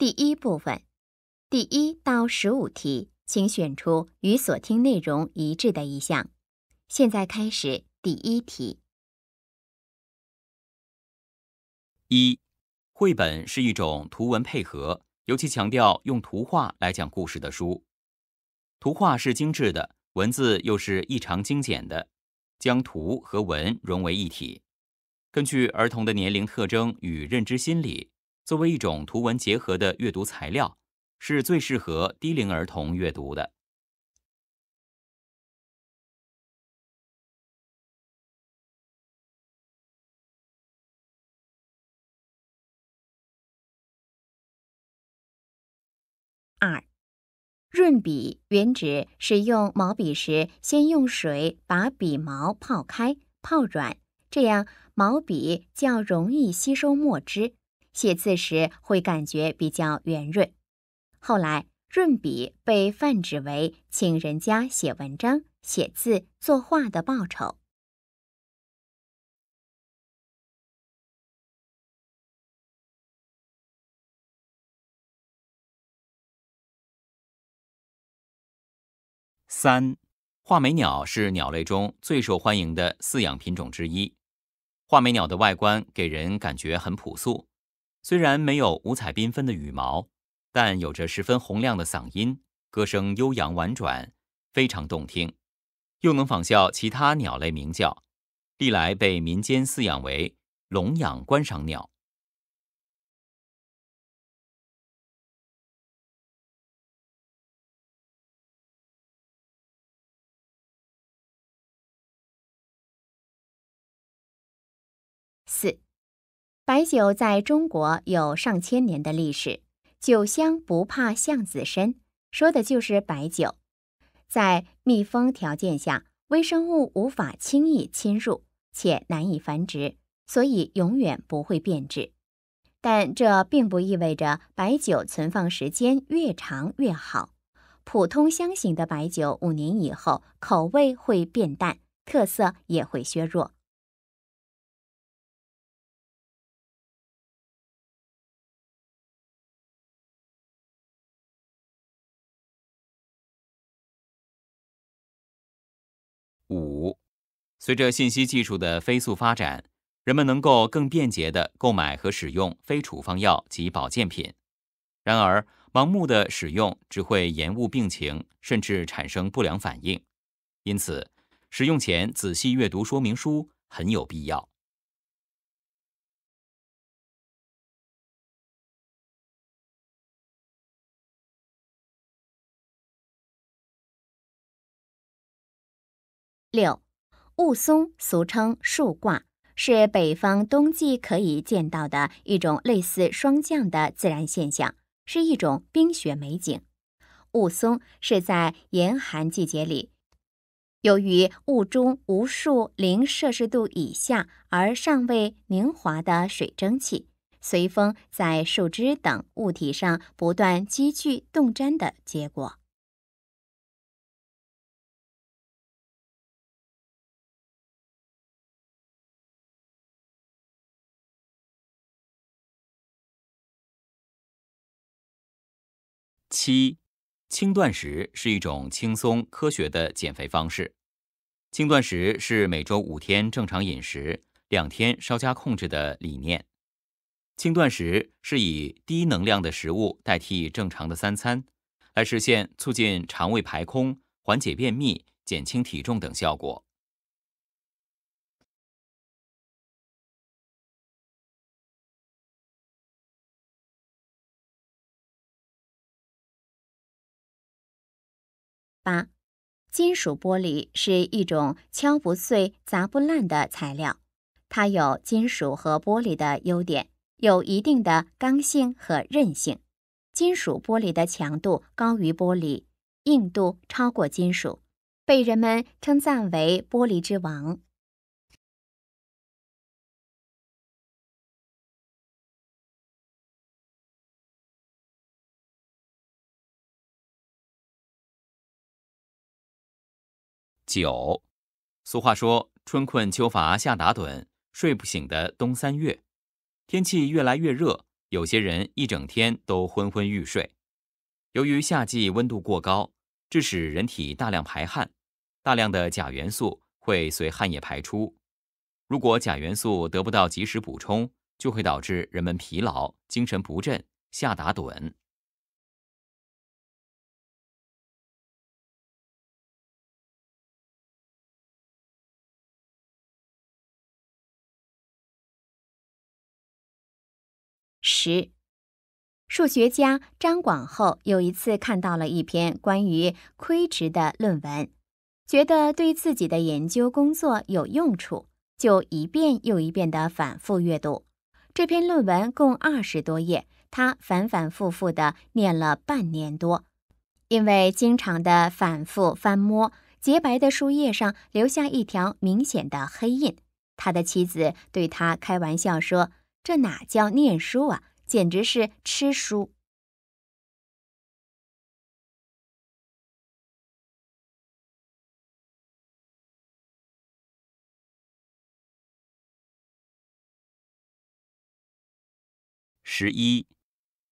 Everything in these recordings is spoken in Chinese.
第一部分，第一到十五题，请选出与所听内容一致的一项。现在开始第一题。一，绘本是一种图文配合，尤其强调用图画来讲故事的书。图画是精致的，文字又是异常精简的，将图和文融为一体。根据儿童的年龄特征与认知心理。作为一种图文结合的阅读材料，是最适合低龄儿童阅读的。二，润笔原指使用毛笔时，先用水把笔毛泡开、泡软，这样毛笔较容易吸收墨汁。写字时会感觉比较圆润，后来润笔被泛指为请人家写文章、写字、作画的报酬。三，画眉鸟是鸟类中最受欢迎的饲养品种之一。画眉鸟的外观给人感觉很朴素。虽然没有五彩缤纷的羽毛，但有着十分洪亮的嗓音，歌声悠扬婉转，非常动听，又能仿效其他鸟类鸣叫，历来被民间饲养为笼养观赏鸟。白酒在中国有上千年的历史，“酒香不怕巷子深”说的就是白酒。在密封条件下，微生物无法轻易侵入且难以繁殖，所以永远不会变质。但这并不意味着白酒存放时间越长越好。普通香型的白酒五年以后，口味会变淡，特色也会削弱。随着信息技术的飞速发展，人们能够更便捷地购买和使用非处方药及保健品。然而，盲目的使用只会延误病情，甚至产生不良反应。因此，使用前仔细阅读说明书很有必要。六。雾凇俗称树挂，是北方冬季可以见到的一种类似霜降的自然现象，是一种冰雪美景。雾凇是在严寒季节里，由于雾中无数零摄氏度以下而尚未凝华的水蒸气，随风在树枝等物体上不断积聚冻粘的结果。一，轻断食是一种轻松科学的减肥方式。轻断食是每周五天正常饮食，两天稍加控制的理念。轻断食是以低能量的食物代替正常的三餐，来实现促进肠胃排空、缓解便秘、减轻体重等效果。八，金属玻璃是一种敲不碎、砸不烂的材料，它有金属和玻璃的优点，有一定的刚性和韧性。金属玻璃的强度高于玻璃，硬度超过金属，被人们称赞为“玻璃之王”。九，俗话说“春困秋乏夏打盹，睡不醒的冬三月”。天气越来越热，有些人一整天都昏昏欲睡。由于夏季温度过高，致使人体大量排汗，大量的钾元素会随汗液排出。如果钾元素得不到及时补充，就会导致人们疲劳、精神不振、夏打盹。十，数学家张广厚有一次看到了一篇关于亏值的论文，觉得对自己的研究工作有用处，就一遍又一遍的反复阅读。这篇论文共二十多页，他反反复复的念了半年多。因为经常的反复翻摸，洁白的书页上留下一条明显的黑印。他的妻子对他开玩笑说：“这哪叫念书啊？”简直是吃书。十一，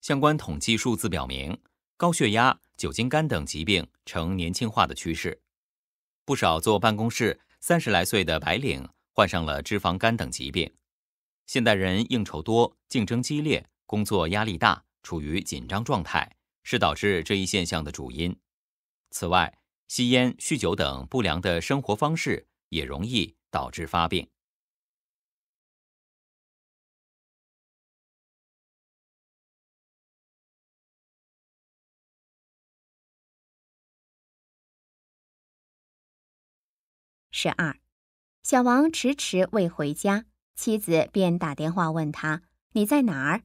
相关统计数字表明，高血压、酒精肝等疾病呈年轻化的趋势。不少坐办公室三十来岁的白领患上了脂肪肝等疾病。现代人应酬多，竞争激烈。工作压力大，处于紧张状态是导致这一现象的主因。此外，吸烟、酗酒等不良的生活方式也容易导致发病。十二，小王迟迟未回家，妻子便打电话问他：“你在哪儿？”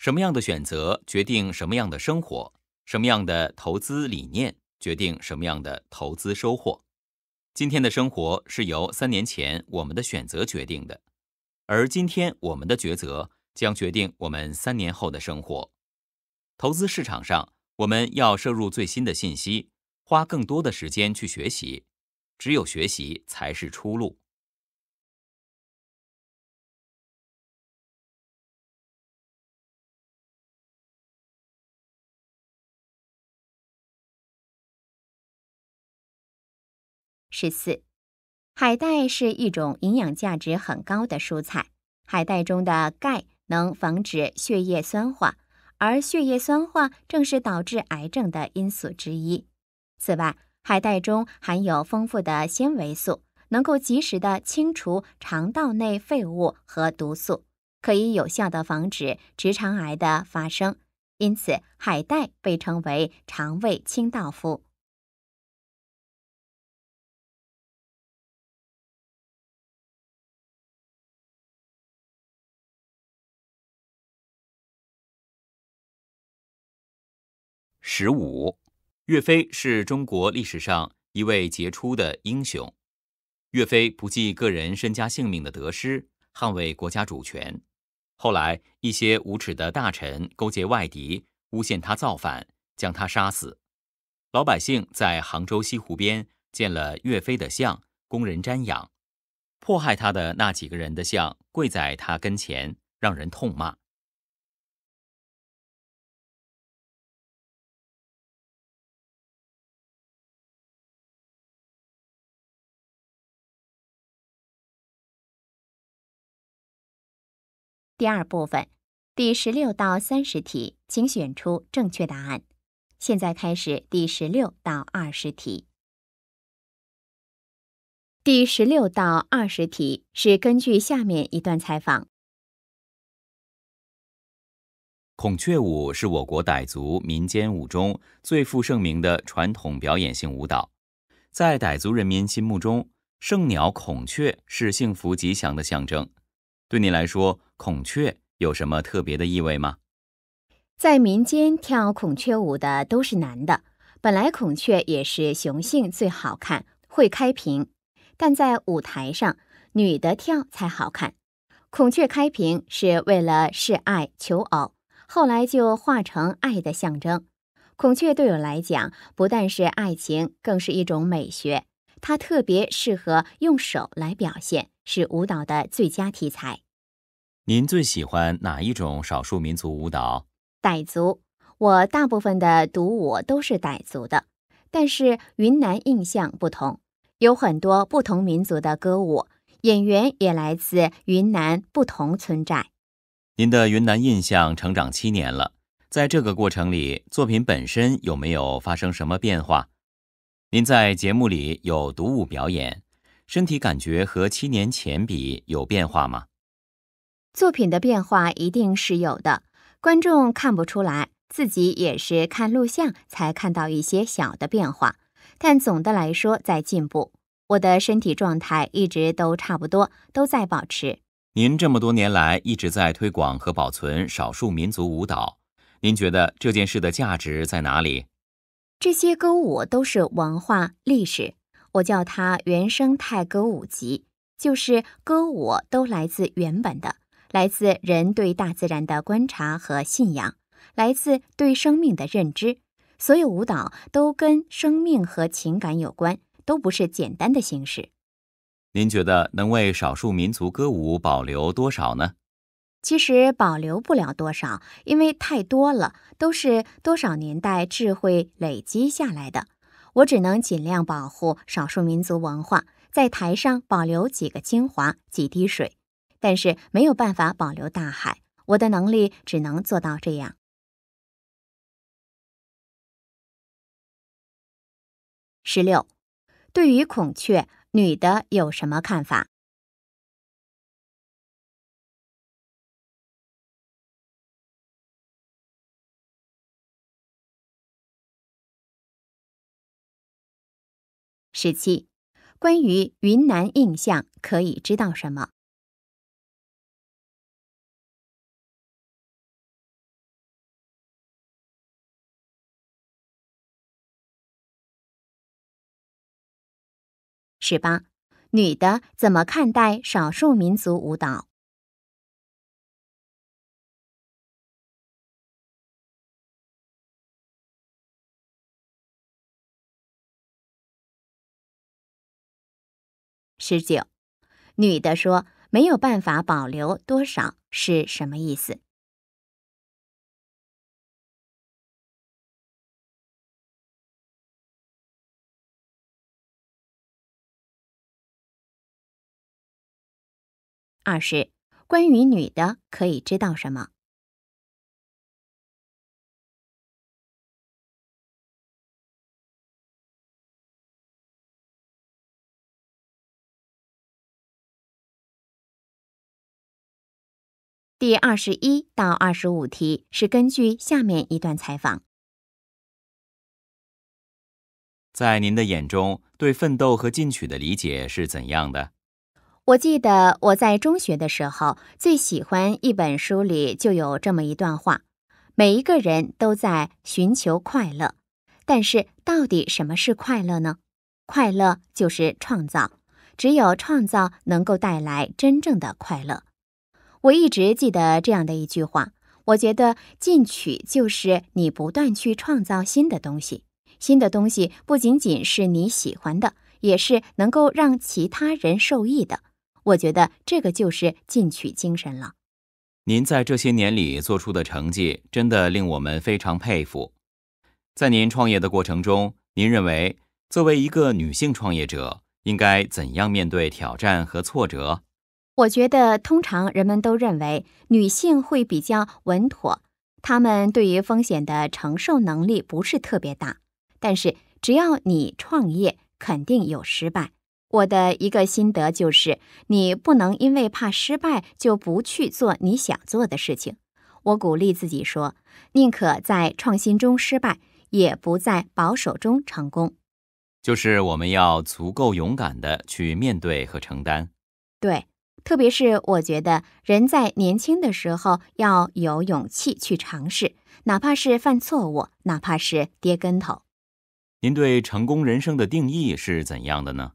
什么样的选择决定什么样的生活，什么样的投资理念决定什么样的投资收获。今天的生活是由三年前我们的选择决定的，而今天我们的抉择将决定我们三年后的生活。投资市场上，我们要摄入最新的信息，花更多的时间去学习，只有学习才是出路。十四，海带是一种营养价值很高的蔬菜。海带中的钙能防止血液酸化，而血液酸化正是导致癌症的因素之一。此外，海带中含有丰富的纤维素，能够及时的清除肠道内废物和毒素，可以有效的防止直肠癌的发生。因此，海带被称为肠胃清道夫。十五，岳飞是中国历史上一位杰出的英雄。岳飞不计个人身家性命的得失，捍卫国家主权。后来，一些无耻的大臣勾结外敌，诬陷他造反，将他杀死。老百姓在杭州西湖边建了岳飞的像，供人瞻仰。迫害他的那几个人的像跪在他跟前，让人痛骂。第二部分，第十六到三十题，请选出正确答案。现在开始第十六到二十题。第十六到二十题是根据下面一段采访：孔雀舞是我国傣族民间舞中最负盛名的传统表演性舞蹈，在傣族人民心目中，圣鸟孔雀是幸福吉祥的象征。对你来说，孔雀有什么特别的意味吗？在民间跳孔雀舞的都是男的，本来孔雀也是雄性最好看，会开屏，但在舞台上，女的跳才好看。孔雀开屏是为了示爱求偶，后来就化成爱的象征。孔雀对我来讲，不但是爱情，更是一种美学。它特别适合用手来表现，是舞蹈的最佳题材。您最喜欢哪一种少数民族舞蹈？傣族。我大部分的独舞都是傣族的，但是云南印象不同，有很多不同民族的歌舞，演员也来自云南不同村寨。您的云南印象成长七年了，在这个过程里，作品本身有没有发生什么变化？您在节目里有独舞表演，身体感觉和七年前比有变化吗？作品的变化一定是有的，观众看不出来，自己也是看录像才看到一些小的变化，但总的来说在进步。我的身体状态一直都差不多，都在保持。您这么多年来一直在推广和保存少数民族舞蹈，您觉得这件事的价值在哪里？这些歌舞都是文化历史，我叫它原生态歌舞集，就是歌舞都来自原本的，来自人对大自然的观察和信仰，来自对生命的认知。所有舞蹈都跟生命和情感有关，都不是简单的形式。您觉得能为少数民族歌舞保留多少呢？其实保留不了多少，因为太多了，都是多少年代智慧累积下来的。我只能尽量保护少数民族文化，在台上保留几个精华，几滴水，但是没有办法保留大海。我的能力只能做到这样。十六，对于孔雀女的有什么看法？十七，关于云南印象可以知道什么？十八，女的怎么看待少数民族舞蹈？十九，女的说没有办法保留多少是什么意思？二十，关于女的可以知道什么？第二十一到二十五题是根据下面一段采访。在您的眼中，对奋斗和进取的理解是怎样的？我记得我在中学的时候，最喜欢一本书里就有这么一段话：每一个人都在寻求快乐，但是到底什么是快乐呢？快乐就是创造，只有创造能够带来真正的快乐。我一直记得这样的一句话，我觉得进取就是你不断去创造新的东西。新的东西不仅仅是你喜欢的，也是能够让其他人受益的。我觉得这个就是进取精神了。您在这些年里做出的成绩，真的令我们非常佩服。在您创业的过程中，您认为作为一个女性创业者，应该怎样面对挑战和挫折？我觉得，通常人们都认为女性会比较稳妥，她们对于风险的承受能力不是特别大。但是，只要你创业，肯定有失败。我的一个心得就是，你不能因为怕失败就不去做你想做的事情。我鼓励自己说，宁可在创新中失败，也不在保守中成功。就是我们要足够勇敢的去面对和承担。对。特别是，我觉得人在年轻的时候要有勇气去尝试，哪怕是犯错误，哪怕是跌跟头。您对成功人生的定义是怎样的呢？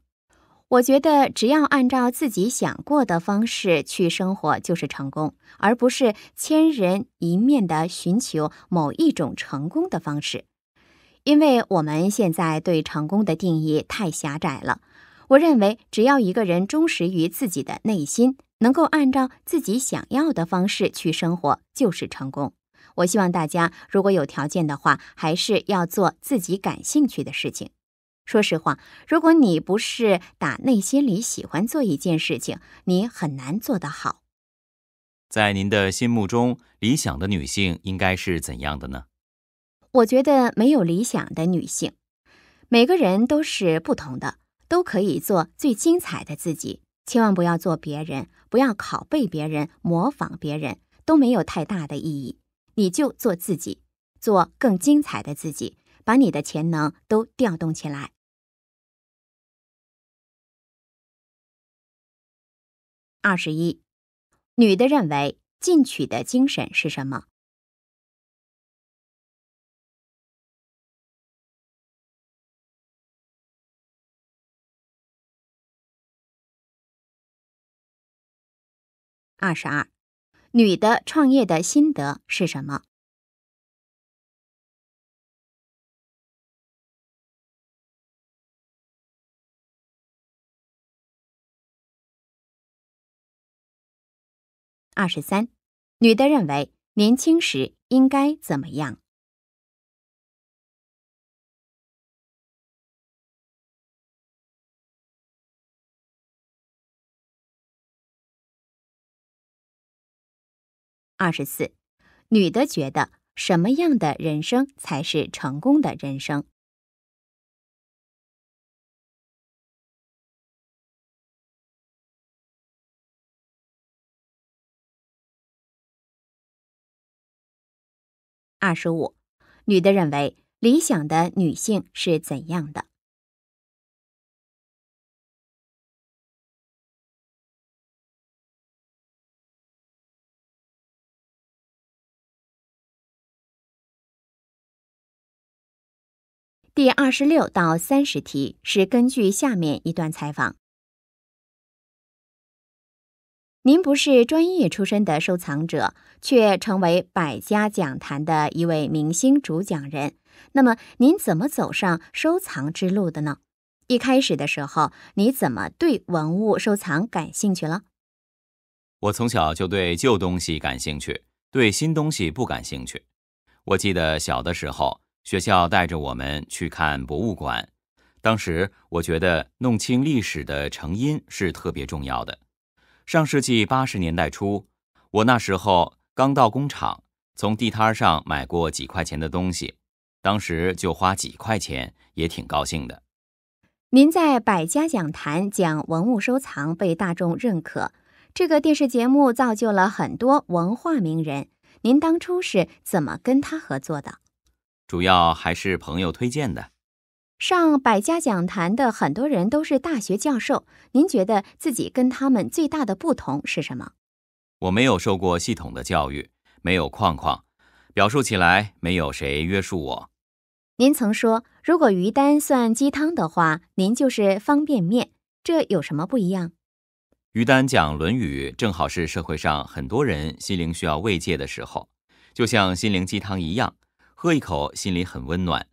我觉得，只要按照自己想过的方式去生活，就是成功，而不是千人一面的寻求某一种成功的方式。因为我们现在对成功的定义太狭窄了。我认为，只要一个人忠实于自己的内心，能够按照自己想要的方式去生活，就是成功。我希望大家，如果有条件的话，还是要做自己感兴趣的事情。说实话，如果你不是打内心里喜欢做一件事情，你很难做得好。在您的心目中，理想的女性应该是怎样的呢？我觉得没有理想的女性，每个人都是不同的。都可以做最精彩的自己，千万不要做别人，不要拷贝别人，模仿别人都没有太大的意义。你就做自己，做更精彩的自己，把你的潜能都调动起来。二十一，女的认为进取的精神是什么？二十二，女的创业的心得是什么？二十三，女的认为年轻时应该怎么样？二十四，女的觉得什么样的人生才是成功的人生？二十五，女的认为理想的女性是怎样的？第二十六到三十题是根据下面一段采访。您不是专业出身的收藏者，却成为百家讲坛的一位明星主讲人。那么，您怎么走上收藏之路的呢？一开始的时候，你怎么对文物收藏感兴趣了？我从小就对旧东西感兴趣，对新东西不感兴趣。我记得小的时候。学校带着我们去看博物馆，当时我觉得弄清历史的成因是特别重要的。上世纪八十年代初，我那时候刚到工厂，从地摊上买过几块钱的东西，当时就花几块钱也挺高兴的。您在百家讲坛讲文物收藏被大众认可，这个电视节目造就了很多文化名人。您当初是怎么跟他合作的？主要还是朋友推荐的。上百家讲坛的很多人都是大学教授，您觉得自己跟他们最大的不同是什么？我没有受过系统的教育，没有框框，表述起来没有谁约束我。您曾说，如果于丹算鸡汤的话，您就是方便面，这有什么不一样？于丹讲《论语》，正好是社会上很多人心灵需要慰藉的时候，就像心灵鸡汤一样。喝一口，心里很温暖。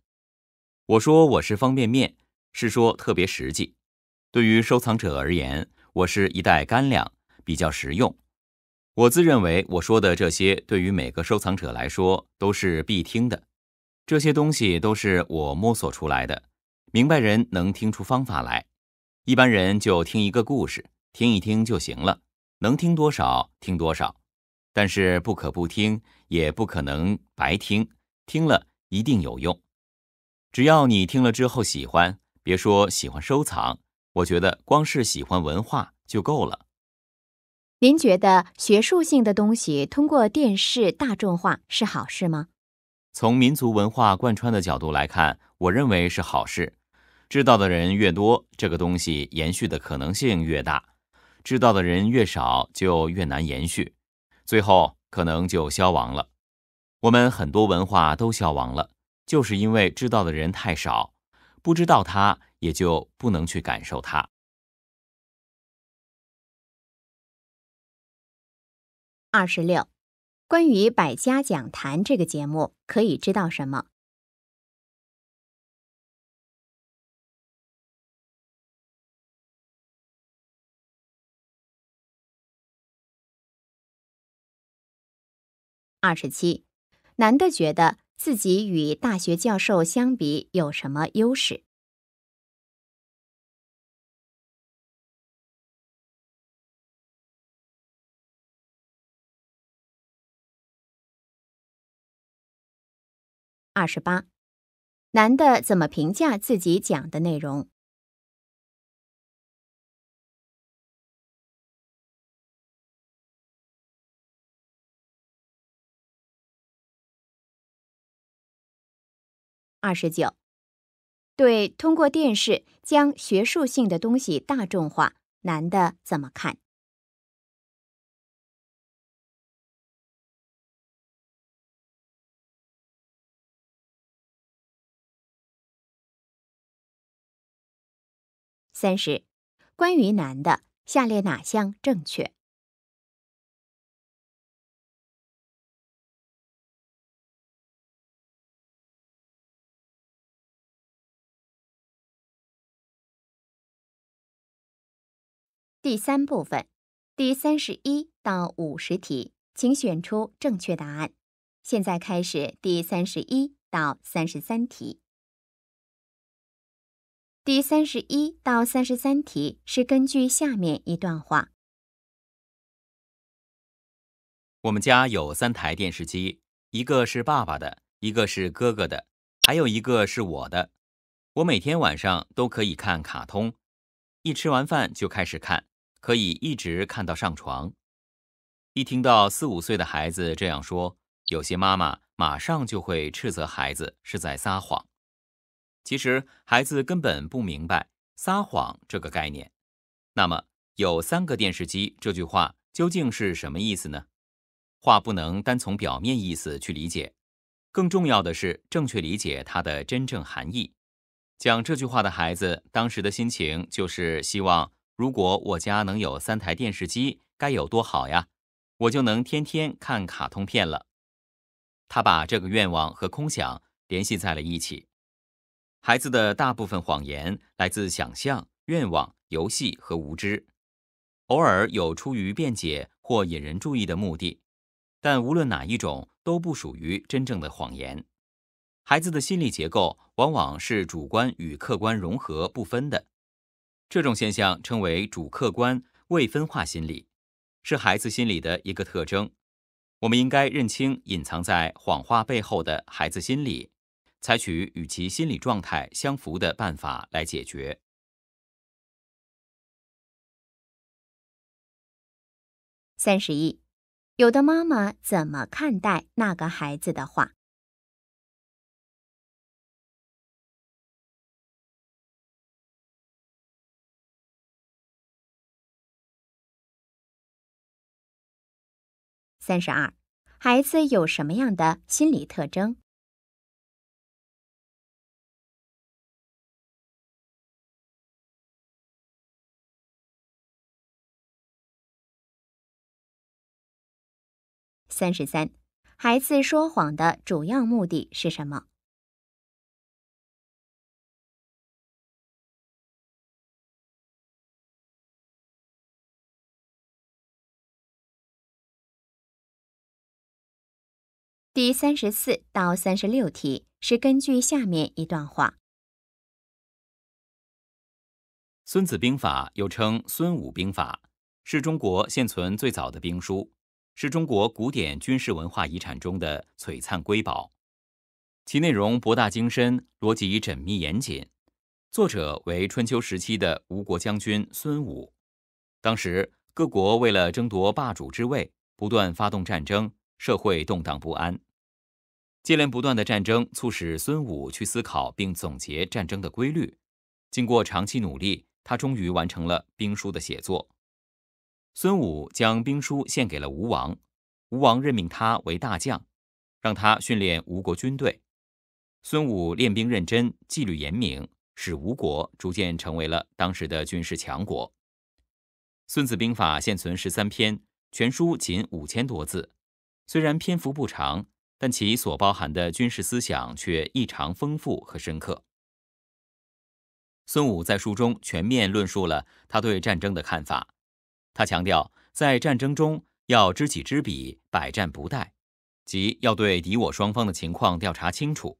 我说我是方便面，是说特别实际。对于收藏者而言，我是一袋干粮，比较实用。我自认为我说的这些，对于每个收藏者来说都是必听的。这些东西都是我摸索出来的，明白人能听出方法来，一般人就听一个故事，听一听就行了。能听多少听多少，但是不可不听，也不可能白听。听了一定有用，只要你听了之后喜欢，别说喜欢收藏，我觉得光是喜欢文化就够了。您觉得学术性的东西通过电视大众化是好事吗？从民族文化贯穿的角度来看，我认为是好事。知道的人越多，这个东西延续的可能性越大；知道的人越少，就越难延续，最后可能就消亡了。我们很多文化都消亡了，就是因为知道的人太少，不知道它也就不能去感受它。二十六，关于《百家讲坛》这个节目，可以知道什么？二十七。男的觉得自己与大学教授相比有什么优势？二十八，男的怎么评价自己讲的内容？二十九，对通过电视将学术性的东西大众化难的怎么看？三十，关于难的下列哪项正确？第三部分，第三十一到五十题，请选出正确答案。现在开始第三十一到三十三题。第三十一到三十三题是根据下面一段话：我们家有三台电视机，一个是爸爸的，一个是哥哥的，还有一个是我的。我每天晚上都可以看卡通，一吃完饭就开始看。可以一直看到上床，一听到四五岁的孩子这样说，有些妈妈马上就会斥责孩子是在撒谎。其实孩子根本不明白撒谎这个概念。那么有三个电视机这句话究竟是什么意思呢？话不能单从表面意思去理解，更重要的是正确理解它的真正含义。讲这句话的孩子当时的心情就是希望。如果我家能有三台电视机，该有多好呀！我就能天天看卡通片了。他把这个愿望和空想联系在了一起。孩子的大部分谎言来自想象、愿望、游戏和无知，偶尔有出于辩解或引人注意的目的，但无论哪一种都不属于真正的谎言。孩子的心理结构往往是主观与客观融合不分的。这种现象称为主客观未分化心理，是孩子心理的一个特征。我们应该认清隐藏在谎话背后的孩子心理，采取与其心理状态相符的办法来解决。三十一，有的妈妈怎么看待那个孩子的话？三十二，孩子有什么样的心理特征？三十三，孩子说谎的主要目的是什么？第三十四到三十六题是根据下面一段话：《孙子兵法》又称《孙武兵法》，是中国现存最早的兵书，是中国古典军事文化遗产中的璀璨瑰宝。其内容博大精深，逻辑缜密严谨。作者为春秋时期的吴国将军孙武。当时各国为了争夺霸主之位，不断发动战争，社会动荡不安。接连不断的战争促使孙武去思考并总结战争的规律。经过长期努力，他终于完成了兵书的写作。孙武将兵书献给了吴王，吴王任命他为大将，让他训练吴国军队。孙武练兵认真，纪律严明，使吴国逐渐成为了当时的军事强国。《孙子兵法》现存十三篇，全书仅五千多字，虽然篇幅不长。但其所包含的军事思想却异常丰富和深刻。孙武在书中全面论述了他对战争的看法。他强调，在战争中要知己知彼，百战不殆，即要对敌我双方的情况调查清楚。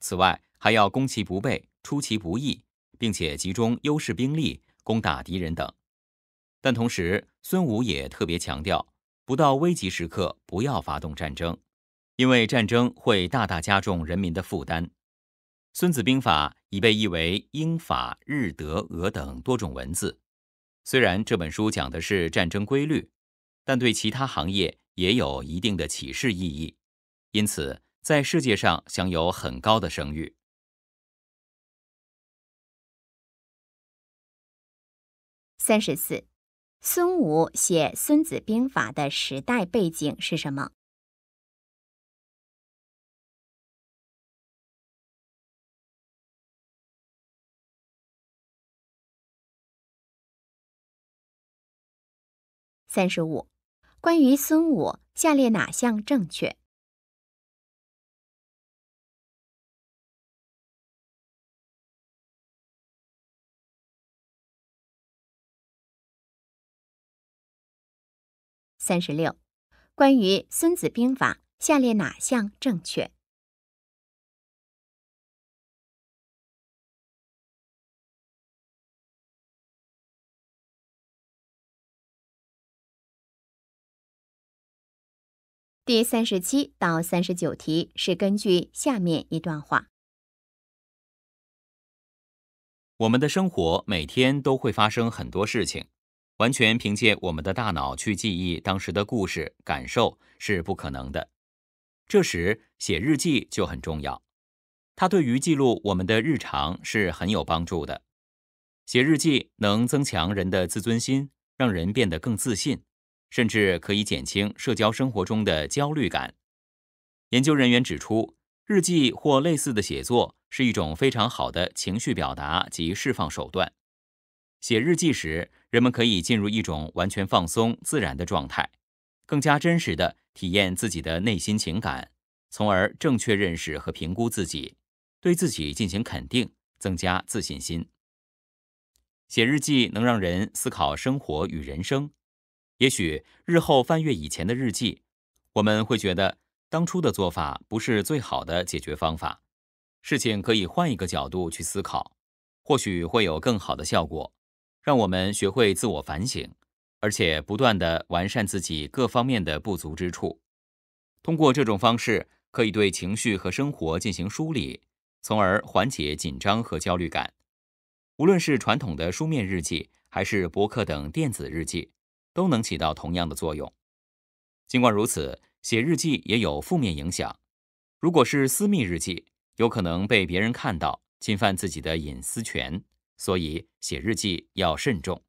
此外，还要攻其不备，出其不意，并且集中优势兵力攻打敌人等。但同时，孙武也特别强调，不到危急时刻不要发动战争。因为战争会大大加重人民的负担，《孙子兵法》已被译为英、法、日、德、俄等多种文字。虽然这本书讲的是战争规律，但对其他行业也有一定的启示意义，因此在世界上享有很高的声誉。三十四，孙武写《孙子兵法》的时代背景是什么？三十五，关于孙武，下列哪项正确？三十六，关于《孙子兵法》，下列哪项正确？第三十七到三十九题是根据下面一段话：我们的生活每天都会发生很多事情，完全凭借我们的大脑去记忆当时的故事感受是不可能的。这时写日记就很重要，它对于记录我们的日常是很有帮助的。写日记能增强人的自尊心，让人变得更自信。甚至可以减轻社交生活中的焦虑感。研究人员指出，日记或类似的写作是一种非常好的情绪表达及释放手段。写日记时，人们可以进入一种完全放松、自然的状态，更加真实的体验自己的内心情感，从而正确认识和评估自己，对自己进行肯定，增加自信心。写日记能让人思考生活与人生。也许日后翻阅以前的日记，我们会觉得当初的做法不是最好的解决方法。事情可以换一个角度去思考，或许会有更好的效果。让我们学会自我反省，而且不断的完善自己各方面的不足之处。通过这种方式，可以对情绪和生活进行梳理，从而缓解紧张和焦虑感。无论是传统的书面日记，还是博客等电子日记。都能起到同样的作用。尽管如此，写日记也有负面影响。如果是私密日记，有可能被别人看到，侵犯自己的隐私权，所以写日记要慎重。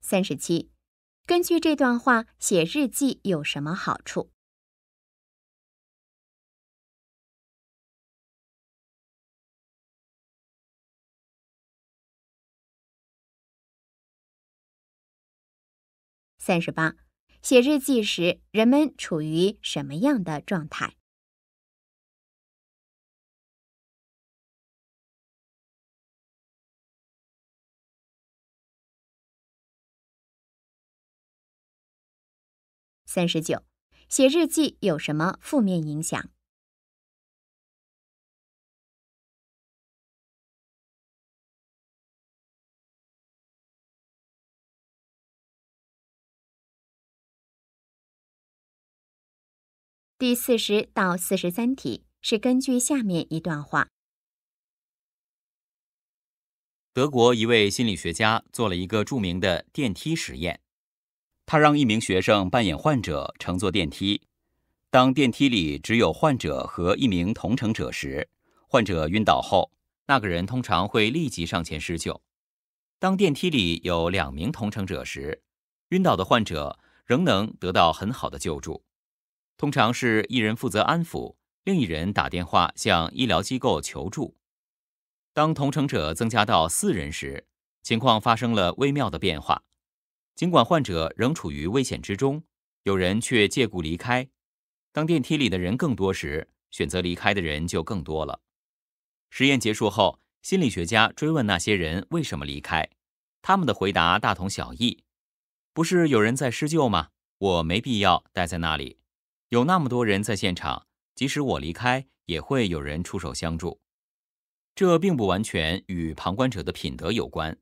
三十七，根据这段话，写日记有什么好处？三十八，写日记时人们处于什么样的状态？三十九，写日记有什么负面影响？第四十到四十三题是根据下面一段话：德国一位心理学家做了一个著名的电梯实验，他让一名学生扮演患者乘坐电梯。当电梯里只有患者和一名同乘者时，患者晕倒后，那个人通常会立即上前施救。当电梯里有两名同乘者时，晕倒的患者仍能得到很好的救助。通常是一人负责安抚，另一人打电话向医疗机构求助。当同城者增加到四人时，情况发生了微妙的变化。尽管患者仍处于危险之中，有人却借故离开。当电梯里的人更多时，选择离开的人就更多了。实验结束后，心理学家追问那些人为什么离开，他们的回答大同小异：“不是有人在施救吗？我没必要待在那里。”有那么多人在现场，即使我离开，也会有人出手相助。这并不完全与旁观者的品德有关。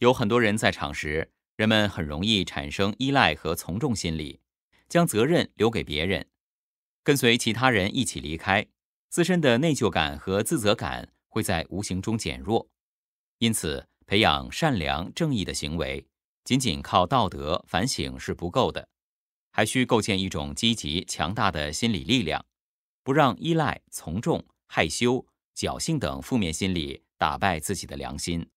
有很多人在场时，人们很容易产生依赖和从众心理，将责任留给别人，跟随其他人一起离开，自身的内疚感和自责感会在无形中减弱。因此，培养善良正义的行为，仅仅靠道德反省是不够的。还需构建一种积极强大的心理力量，不让依赖、从众、害羞、侥幸等负面心理打败自己的良心。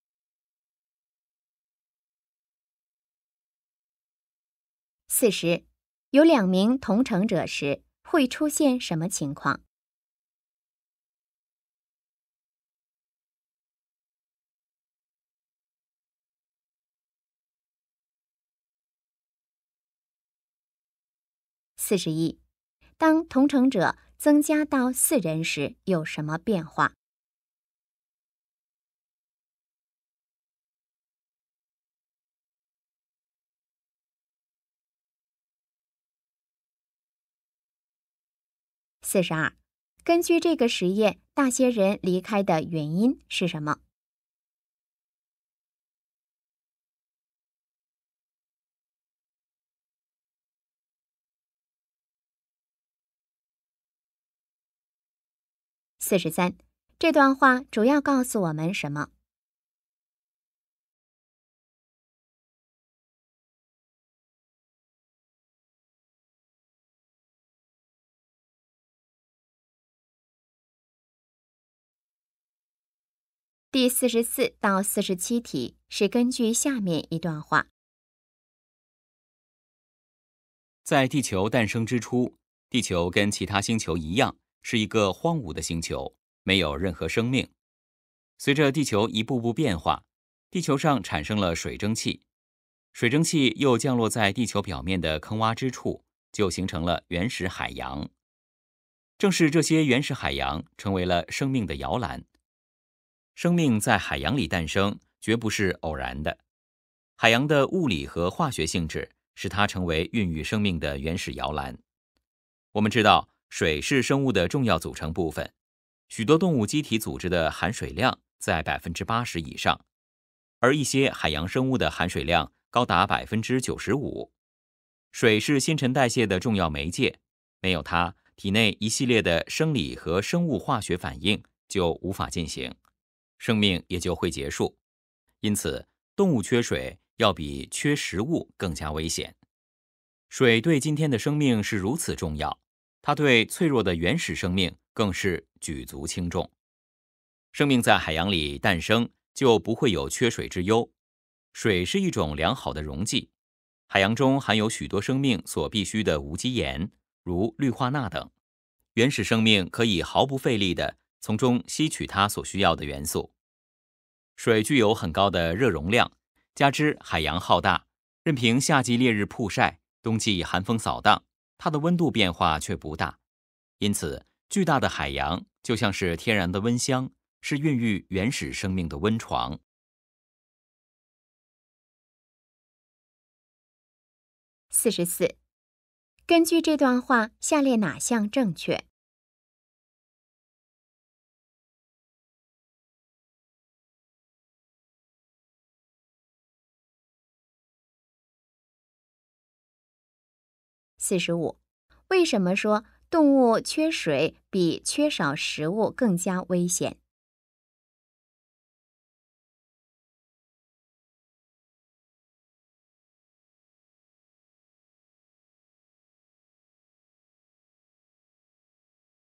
四十，有两名同乘者时会出现什么情况？四十一，当同乘者增加到四人时，有什么变化？四十二，根据这个实验，大些人离开的原因是什么？四十三，这段话主要告诉我们什么？第四十四到四十七题是根据下面一段话：在地球诞生之初，地球跟其他星球一样。是一个荒芜的星球，没有任何生命。随着地球一步步变化，地球上产生了水蒸气，水蒸气又降落在地球表面的坑洼之处，就形成了原始海洋。正是这些原始海洋成为了生命的摇篮。生命在海洋里诞生，绝不是偶然的。海洋的物理和化学性质使它成为孕育生命的原始摇篮。我们知道。水是生物的重要组成部分，许多动物机体组织的含水量在百分之八十以上，而一些海洋生物的含水量高达百分之九十五。水是新陈代谢的重要媒介，没有它，体内一系列的生理和生物化学反应就无法进行，生命也就会结束。因此，动物缺水要比缺食物更加危险。水对今天的生命是如此重要。它对脆弱的原始生命更是举足轻重。生命在海洋里诞生，就不会有缺水之忧。水是一种良好的溶剂，海洋中含有许多生命所必需的无机盐，如氯化钠等。原始生命可以毫不费力地从中吸取它所需要的元素。水具有很高的热容量，加之海洋浩大，任凭夏季烈日曝晒，冬季寒风扫荡。它的温度变化却不大，因此巨大的海洋就像是天然的温箱，是孕育原始生命的温床。四十四，根据这段话，下列哪项正确？四十五，为什么说动物缺水比缺少食物更加危险？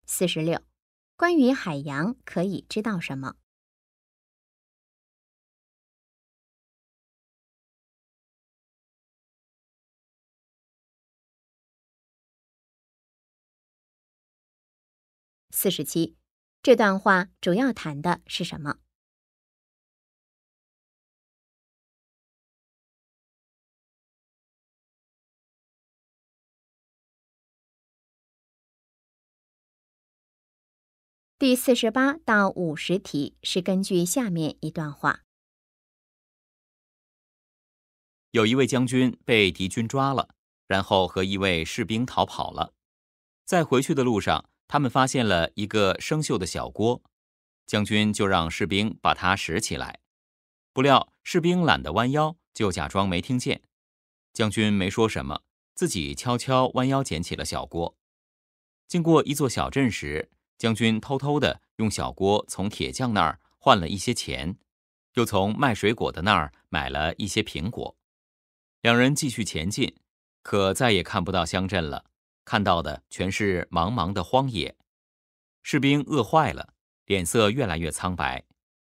四十六，关于海洋可以知道什么？四十七，这段话主要谈的是什么？第四十八到五十题是根据下面一段话：有一位将军被敌军抓了，然后和一位士兵逃跑了，在回去的路上。他们发现了一个生锈的小锅，将军就让士兵把它拾起来。不料士兵懒得弯腰，就假装没听见。将军没说什么，自己悄悄弯腰捡起了小锅。经过一座小镇时，将军偷偷的用小锅从铁匠那儿换了一些钱，又从卖水果的那儿买了一些苹果。两人继续前进，可再也看不到乡镇了。看到的全是茫茫的荒野，士兵饿坏了，脸色越来越苍白。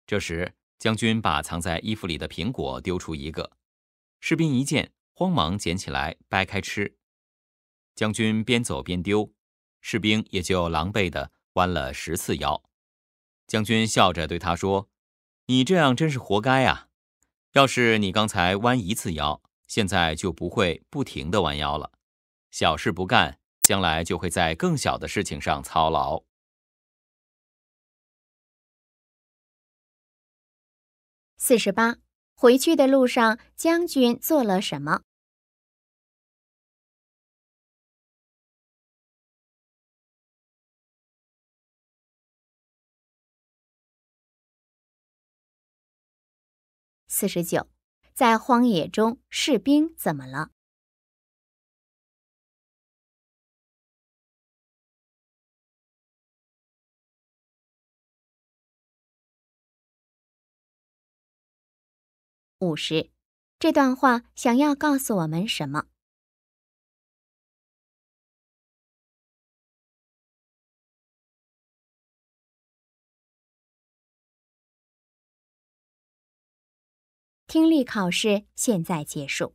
这时，将军把藏在衣服里的苹果丢出一个，士兵一见，慌忙捡起来掰开吃。将军边走边丢，士兵也就狼狈地弯了十次腰。将军笑着对他说：“你这样真是活该啊！要是你刚才弯一次腰，现在就不会不停地弯腰了。小事不干。”将来就会在更小的事情上操劳。四十八，回去的路上，将军做了什么？四十九，在荒野中，士兵怎么了？五十，这段话想要告诉我们什么？听力考试现在结束。